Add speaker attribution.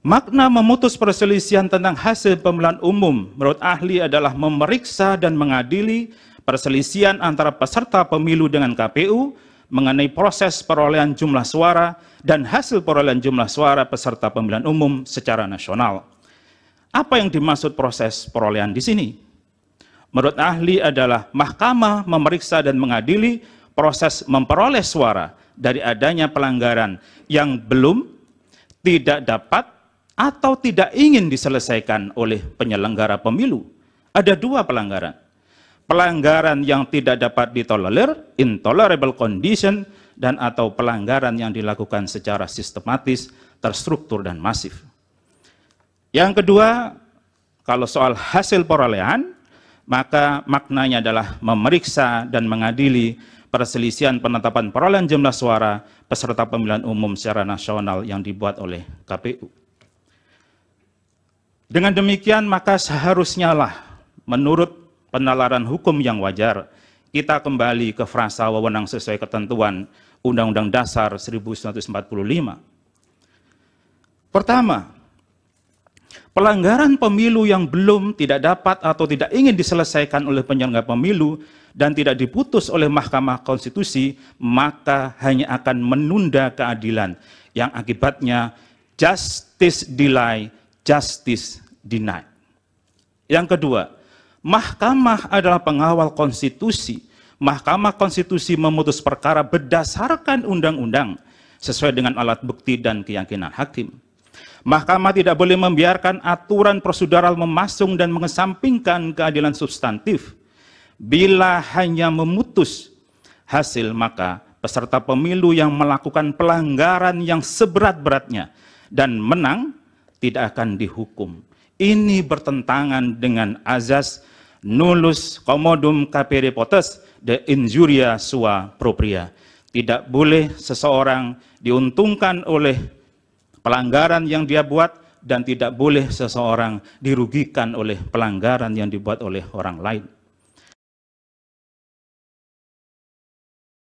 Speaker 1: Makna memutus perselisihan tentang hasil pemilihan umum menurut ahli adalah memeriksa dan mengadili perselisihan antara peserta pemilu dengan KPU mengenai proses perolehan jumlah suara dan hasil perolehan jumlah suara peserta pemilihan umum secara nasional. Apa yang dimaksud proses perolehan di sini? Menurut ahli adalah mahkamah memeriksa dan mengadili proses memperoleh suara dari adanya pelanggaran yang belum, tidak dapat, atau tidak ingin diselesaikan oleh penyelenggara pemilu. Ada dua pelanggaran. Pelanggaran yang tidak dapat ditolerir, intolerable condition, dan atau pelanggaran yang dilakukan secara sistematis, terstruktur, dan masif. Yang kedua, kalau soal hasil perolehan, maka maknanya adalah memeriksa dan mengadili perselisihan penetapan perolehan jumlah suara peserta pemilihan umum secara nasional yang dibuat oleh KPU. Dengan demikian maka seharusnya lah menurut penalaran hukum yang wajar kita kembali ke frasa wewenang sesuai ketentuan Undang-Undang Dasar 1945. Pertama, pelanggaran pemilu yang belum tidak dapat atau tidak ingin diselesaikan oleh penyelenggara pemilu dan tidak diputus oleh Mahkamah Konstitusi, maka hanya akan menunda keadilan yang akibatnya justice delay, justice denied. Yang kedua, mahkamah adalah pengawal konstitusi. Mahkamah konstitusi memutus perkara berdasarkan undang-undang sesuai dengan alat bukti dan keyakinan hakim. Mahkamah tidak boleh membiarkan aturan prosedural memasung dan mengesampingkan keadilan substantif. Bila hanya memutus hasil maka peserta pemilu yang melakukan pelanggaran yang seberat-beratnya dan menang tidak akan dihukum ini bertentangan dengan azas nulus commodum capere potes de injuria sua propria. Tidak boleh seseorang diuntungkan oleh pelanggaran yang dia buat dan tidak boleh seseorang dirugikan oleh pelanggaran yang dibuat oleh orang lain.